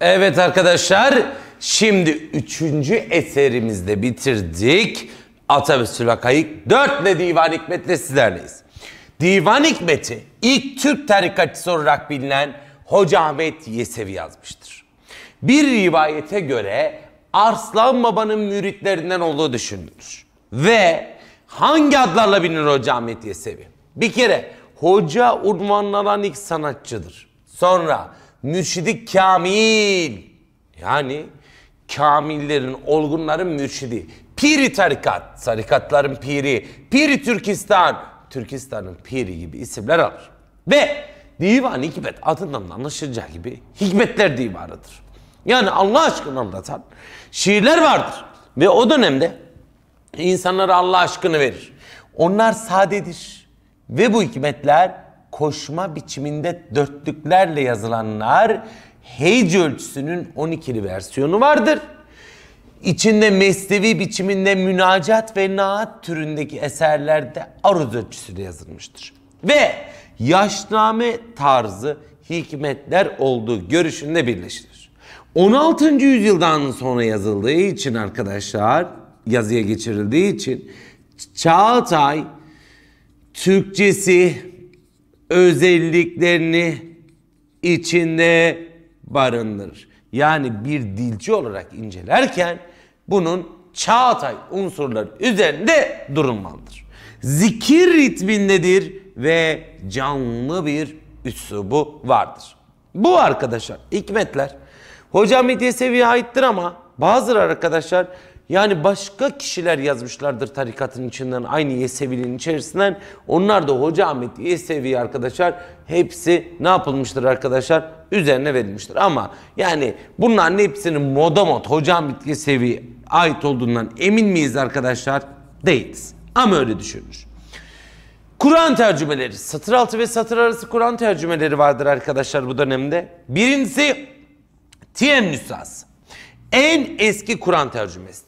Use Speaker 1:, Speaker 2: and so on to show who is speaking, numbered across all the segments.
Speaker 1: Evet arkadaşlar şimdi üçüncü eserimizde bitirdik. Atabüsül Kayık 4 ile Divan Hikmet'le sizlerleyiz. Divan Hikmet'i ilk Türk tarikatçısı olarak bilinen Hoca Ahmet Yesevi yazmıştır. Bir rivayete göre Arslan Baba'nın müritlerinden olduğu düşünülür. Ve hangi adlarla bilinir Hoca Ahmet Yesevi? Bir kere hoca unvanlanan ilk sanatçıdır. Sonra mürşidi kamil. Yani kamillerin, olgunların mürşidi. Piri tarikat, tarikatların piri. Piri Türkistan, Türkistan'ın piri gibi isimler alır. Ve divan hikmet adından da anlaşılacağı gibi hikmetler divanıdır. Yani Allah aşkına anlatan şiirler vardır. Ve o dönemde insanlara Allah aşkını verir. Onlar sadedir. Ve bu hikmetler koşma biçiminde dörtlüklerle yazılanlar Heyce ölçüsünün 12'li versiyonu vardır. İçinde mesnevi biçiminde münacat ve naat türündeki eserlerde aruz ölçüsüyle yazılmıştır. Ve yaşname tarzı hikmetler olduğu görüşünde birleşir. 16. yüzyıldan sonra yazıldığı için arkadaşlar, yazıya geçirildiği için Çağatay Türkçesi özelliklerini içinde barındırır. Yani bir dilci olarak incelerken bunun Çağatay unsurları üzerinde durulmalıdır. Zikir ritmindedir ve canlı bir üslubu vardır. Bu arkadaşlar hikmetler hocam midye seviye aittir ama bazı arkadaşlar yani başka kişiler yazmışlardır tarikatın içinden aynı Yesevi'nin içerisinden. Onlar da Hoca Ahmet Yesevi arkadaşlar hepsi ne yapılmıştır arkadaşlar? Üzerine verilmiştir. Ama yani bunların hepsinin moda mod Hoca Ahmet Yesevi ait olduğundan emin miyiz arkadaşlar? Değiliz. Ama öyle düşünür. Kur'an tercümeleri, satır altı ve satır arası Kur'an tercümeleri vardır arkadaşlar bu dönemde. Birincisi Tiyem Nüshası. En eski Kur'an tercümesi.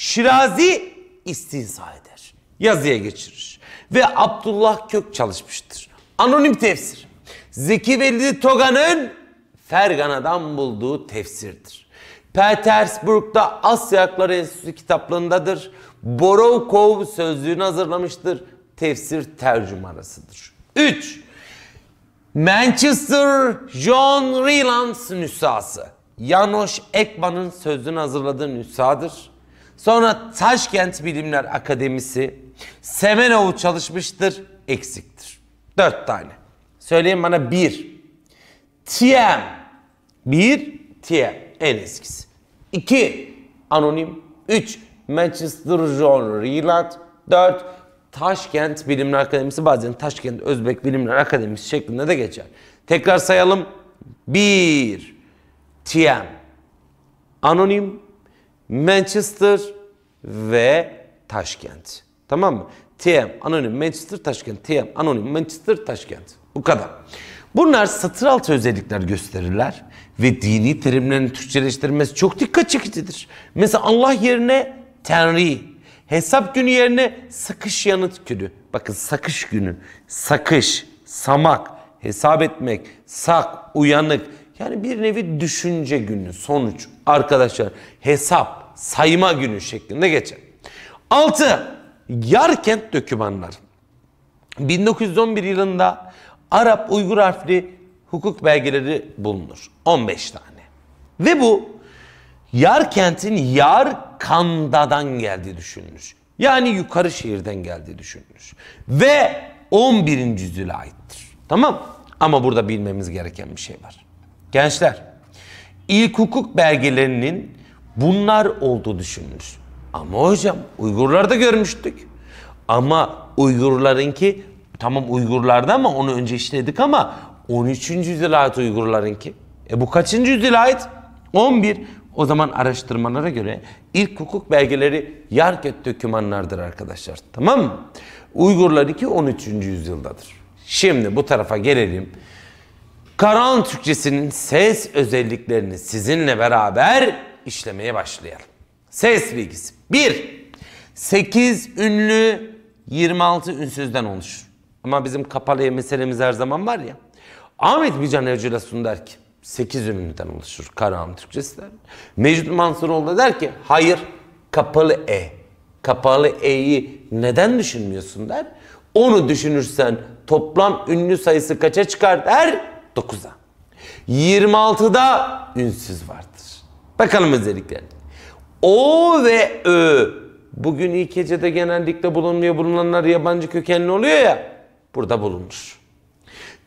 Speaker 1: Şirazi istinsa eder. Yazıya geçirir. Ve Abdullah Kök çalışmıştır. Anonim tefsir. Zeki Veli Toga'nın Fergana'dan bulduğu tefsirdir. Petersburg'da Asya Hakları Enstitüsü kitaplarındadır. Borovkov sözlüğünü hazırlamıştır. Tefsir tercümanasıdır. 3. Manchester John Rylands nüshası. Janosch Ekman'ın sözünü hazırladığı nüshadır. Sonra Taşkent Bilimler Akademisi Semenov çalışmıştır, eksiktir. Dört tane. Söyleyin bana bir. TM. Bir, TM. En eskisi. İki, anonim. Üç, Manchester John Rieland. Dört, Taşkent Bilimler Akademisi bazen Taşkent Özbek Bilimler Akademisi şeklinde de geçer. Tekrar sayalım. Bir, TM. Anonim, Manchester ve Taşkent. Tamam mı? TM anonim Manchester Taşkent. TM anonim Manchester Taşkent. Bu kadar. Bunlar satır altı özellikler gösterirler ve dini terimlerin Türkçeleştirmesi çok dikkat çekicidir. Mesela Allah yerine Tanrı, hesap günü yerine sakış yanıt günü. Bakın sakış günü, sakış, samak, hesap etmek, sak, uyanık, yani bir nevi düşünce günü, sonuç, arkadaşlar hesap, sayma günü şeklinde geçer. 6. Yarkent dokümanlar. 1911 yılında Arap Uygur harfli hukuk belgeleri bulunur. 15 tane. Ve bu Yarkent'in Kanda'dan geldiği düşünülür. Yani yukarı şehirden geldiği düşünülür. Ve 11. yüzyıla aittir. Tamam Ama burada bilmemiz gereken bir şey var. Gençler, ilk hukuk belgelerinin bunlar olduğu düşünülür. Ama hocam Uygurlarda görmüştük. Ama Uygurlarınki tamam Uygurlarda ama onu önce işledik ama 13. yüzyıla ait Uygurlarınki. E bu kaçıncı yüzyıla ait? 11. O zaman araştırmalara göre ilk hukuk belgeleri Yarket dökümanlardır arkadaşlar. Tamam mı? Uygurlarınki 13. yüzyıldadır. Şimdi bu tarafa gelelim. Karan Türkçesinin ses özelliklerini sizinle beraber işlemeye başlayalım. Ses bilgisi. 1. 8 ünlü 26 ünsüzden oluşur. Ama bizim kapalıya meselemiz her zaman var ya. Ahmet Bican Evcila Sun der ki 8 ünlüden oluşur Karahan Türkçesi der. Mecnun Mansuroğlu da der ki hayır kapalı E. Kapalı E'yi neden düşünmüyorsun der. Onu düşünürsen toplam ünlü sayısı kaça çıkar der. 9'a. 26'da ünsüz vardır. Bakalım özelliklerine. O ve ö bugün ilk hecede genellikle bulunmuyor. Bulunanlar yabancı kökenli oluyor ya. Burada bulunur.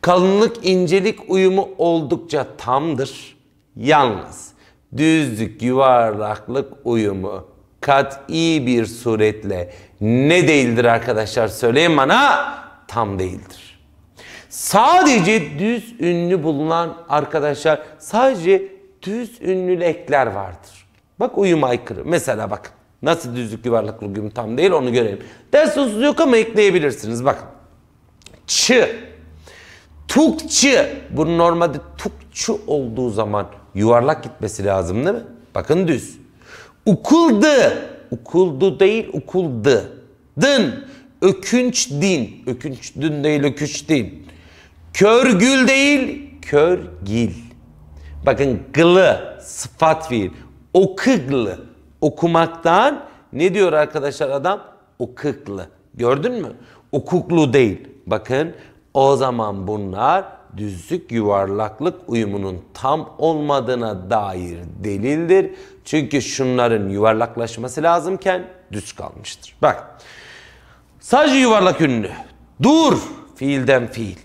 Speaker 1: Kalınlık incelik uyumu oldukça tamdır. Yalnız düzlük yuvarlaklık uyumu kat'i bir suretle ne değildir arkadaşlar söyleyin bana tam değildir. Sadece düz ünlü bulunan arkadaşlar sadece düz ünlülü ekler vardır. Bak uyum aykırı. Mesela bak nasıl düzlük yuvarlak uyum tam değil onu görelim. Ders usulü yok ama ekleyebilirsiniz. Bak, Çı. Tukçı. Bu normalde tukçu olduğu zaman yuvarlak gitmesi lazım değil mi? Bakın düz. Ukuldu, Ukuldu değil ukuldı. Dın. Ökünç din. Ökünç dün değil ökünç din. Kör gül değil, kör gil. Bakın gılı sıfat fiil. Okıglı okumaktan ne diyor arkadaşlar adam? Okıklı. Gördün mü? Okuklu değil. Bakın o zaman bunlar düzlük yuvarlaklık uyumunun tam olmadığına dair delildir. Çünkü şunların yuvarlaklaşması lazımken düz kalmıştır. Bak. Sadece yuvarlak ünlü. Dur fiilden fiil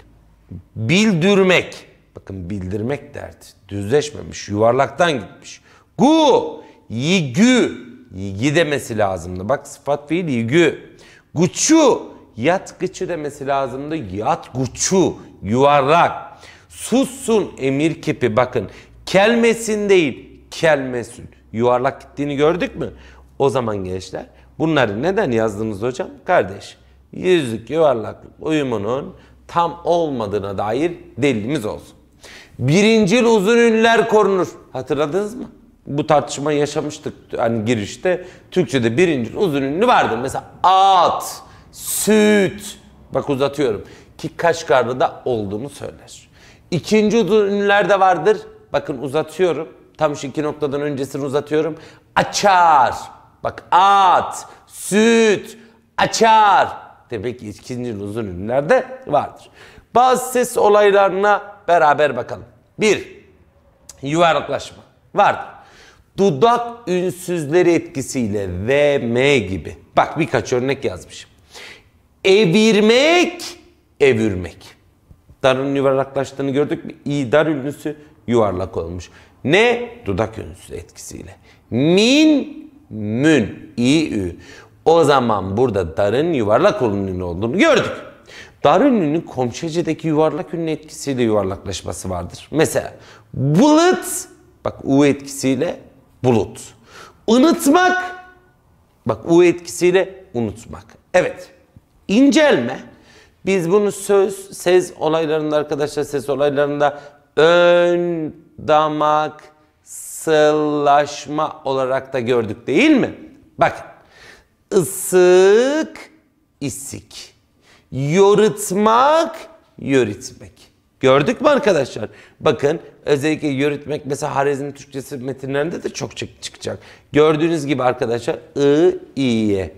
Speaker 1: bildirmek. Bakın bildirmek derdi. Düzleşmemiş, yuvarlaktan gitmiş. Gu, yigü, yigi demesi lazımdı. Bak sıfat fiil yigü. Guçu, yat gıçı demesi lazımdı. Yat guçu, yuvarlak. Sussun emir kipi bakın. Kelmesin değil, kelmesin. Yuvarlak gittiğini gördük mü? O zaman gençler bunları neden yazdınız hocam? Kardeş, yüzlük yuvarlaklık uyumunun tam olmadığına dair delilimiz olsun. Birincil uzun ünlüler korunur. Hatırladınız mı? Bu tartışma yaşamıştık hani girişte. Türkçe'de birincil uzun ünlü vardır. Mesela at, süt. Bak uzatıyorum. Ki da olduğunu söyler. İkinci uzun ünlüler de vardır. Bakın uzatıyorum. Tam şu iki noktadan öncesini uzatıyorum. Açar. Bak at, süt, açar. Demek ki ikinci uzun ünlülerde vardır. Bazı ses olaylarına beraber bakalım. Bir, yuvarlaklaşma vardır. Dudak ünsüzleri etkisiyle VM gibi. Bak birkaç örnek yazmışım. Evirmek, evürmek. Darın yuvarlaklaştığını gördük mü? İ dar ünlüsü yuvarlak olmuş. Ne? Dudak ünsüzü etkisiyle. Min, mün, i, ü. O zaman burada darın yuvarlak ünlü olduğunu gördük. Dar ünlünün komşecedeki yuvarlak ünlü etkisiyle yuvarlaklaşması vardır. Mesela bulut, bak U etkisiyle bulut. Unutmak, bak U etkisiyle unutmak. Evet, incelme. Biz bunu söz, ses olaylarında arkadaşlar, ses olaylarında ön damak sıllaşma olarak da gördük değil mi? Bakın. Isık, isik. Yorutmak, yöritmek. Gördük mü arkadaşlar? Bakın özellikle yürütmek mesela Harizm Türkçesi metinlerinde de çok çık çıkacak. Gördüğünüz gibi arkadaşlar ı, i'ye.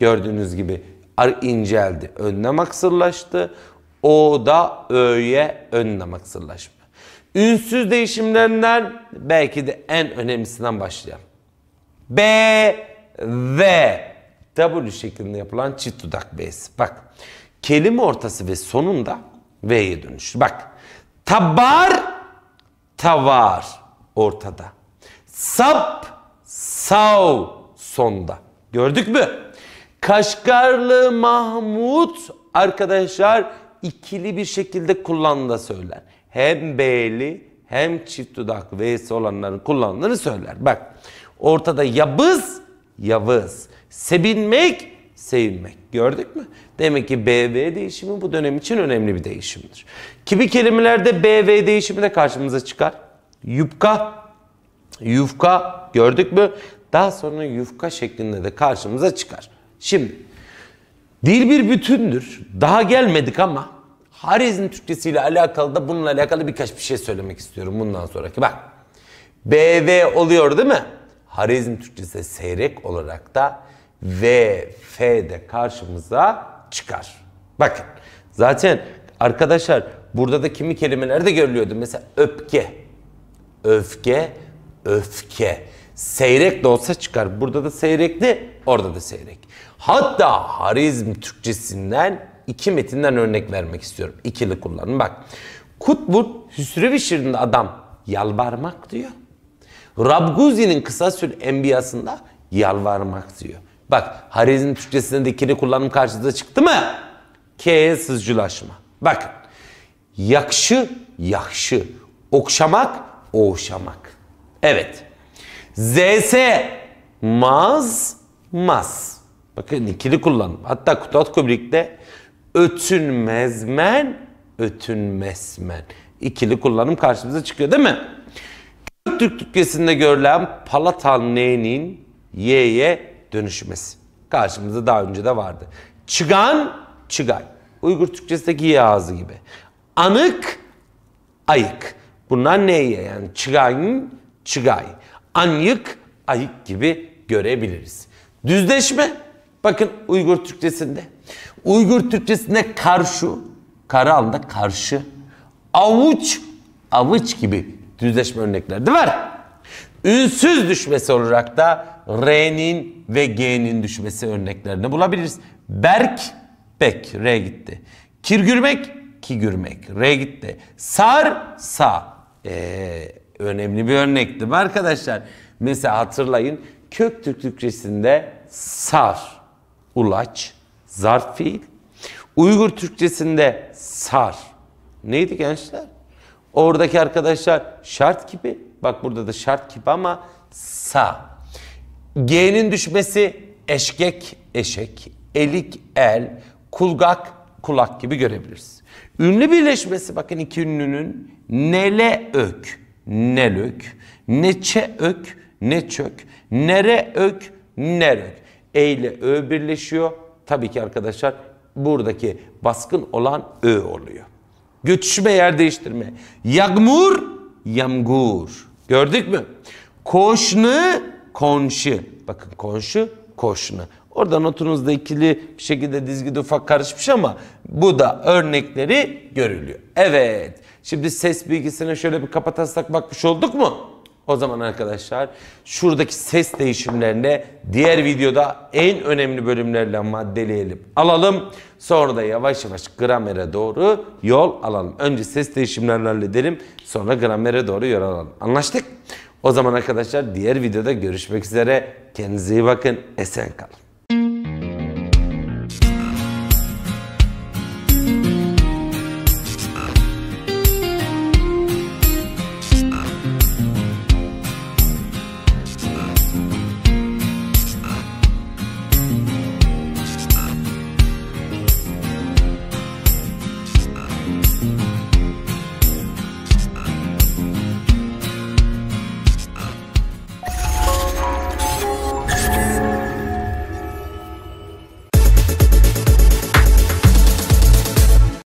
Speaker 1: Gördüğünüz gibi ar inceldi. Önlem aksırlaştı. O da ö'ye önlem aksırlaşma. Ünsüz değişimlerinden belki de en önemlisinden başlayalım. B, ve W şeklinde yapılan çift dudak V'si. Bak kelime ortası ve sonunda V'ye dönüş. Bak tabar tavar ortada. Sap sav sonda. Gördük mü? Kaşgarlı Mahmut arkadaşlar ikili bir şekilde kullanında söyler. Hem B'li hem çift dudak V'si olanların kullanılanları söyler. Bak ortada yabız Yavız. Sevinmek, sevinmek. Gördük mü? Demek ki BV değişimi bu dönem için önemli bir değişimdir. Kimi kelimelerde BV değişimi de karşımıza çıkar. Yufka, yufka gördük mü? Daha sonra yufka şeklinde de karşımıza çıkar. Şimdi dil bir bütündür. Daha gelmedik ama Harizm Türkçesi ile alakalı da bununla alakalı birkaç bir şey söylemek istiyorum bundan sonraki. Bak BV oluyor değil mi? Harizm Türkçesi seyrek olarak da V, de karşımıza çıkar. Bakın zaten arkadaşlar burada da kimi kelimeler de görülüyordu. Mesela öpke, öfke, öfke. Seyrek de olsa çıkar. Burada da seyrekli, orada da seyrek. Hatta harizm Türkçesinden iki metinden örnek vermek istiyorum. İkili kullanın. Bak Kutbur Hüsrev şiirinde adam yalvarmak diyor. Rabguzi'nin kısa sür enbiyasında yalvarmak diyor. Bak Harizm Türkçesinde kiri kullanım karşılığı çıktı mı? K'ye sızcılaşma. Bakın. Yakşı, yakşı. Okşamak, oğuşamak. Evet. ZS, maz, maz. Bakın ikili kullanım. Hatta Kutat Kubrik'te ötünmezmen, ötünmesmen. İkili kullanım karşımıza çıkıyor değil mi? Türk Türkçesinde görülen palatal n'nin y'ye dönüşmesi. Karşımızda daha önce de vardı. Çıgan, çıgay. Uygur Türkçesindeki y ağzı gibi. Anık, ayık. Bunlar neye yani? Çıgan, çıgay. Anyık, ayık gibi görebiliriz. Düzleşme, bakın Uygur Türkçesinde. Uygur Türkçesinde karşı, karalda karşı. Avuç, avuç gibi düzleşme örnekleri de var. Ünsüz düşmesi olarak da R'nin ve G'nin düşmesi örneklerini bulabiliriz. Berk, bek, R gitti. Kirgürmek, kigürmek, R gitti. Sar, sa. Ee, önemli bir örnek değil mi arkadaşlar? Mesela hatırlayın Köktürk Türkçesinde sar, ulaç, zarf fiil. Uygur Türkçesinde sar. Neydi gençler? Oradaki arkadaşlar şart gibi. Bak burada da şart gibi ama sağ. G'nin düşmesi eşkek, eşek, elik, el, kulgak, kulak gibi görebiliriz. Ünlü birleşmesi bakın iki ünlünün nele ök, nelök, neçe ök, neçök, nere ök, nerök. E ile ö birleşiyor. Tabii ki arkadaşlar buradaki baskın olan ö oluyor. Göçüşme, yer değiştirme. Yagmur, yamgur. Gördük mü? Koşnu, konşu. Bakın konşu, koşnu. Orada notunuzda ikili bir şekilde dizgide ufak karışmış ama bu da örnekleri görülüyor. Evet. Şimdi ses bilgisine şöyle bir kapatasak bakmış olduk mu? O zaman arkadaşlar şuradaki ses değişimlerine diğer videoda en önemli bölümlerle maddeleyelim. Alalım sonra da yavaş yavaş gramere doğru yol alalım. Önce ses değişimlerle halledelim sonra gramere doğru yol alalım. Anlaştık? O zaman arkadaşlar diğer videoda görüşmek üzere. Kendinize iyi bakın. Esen kalın.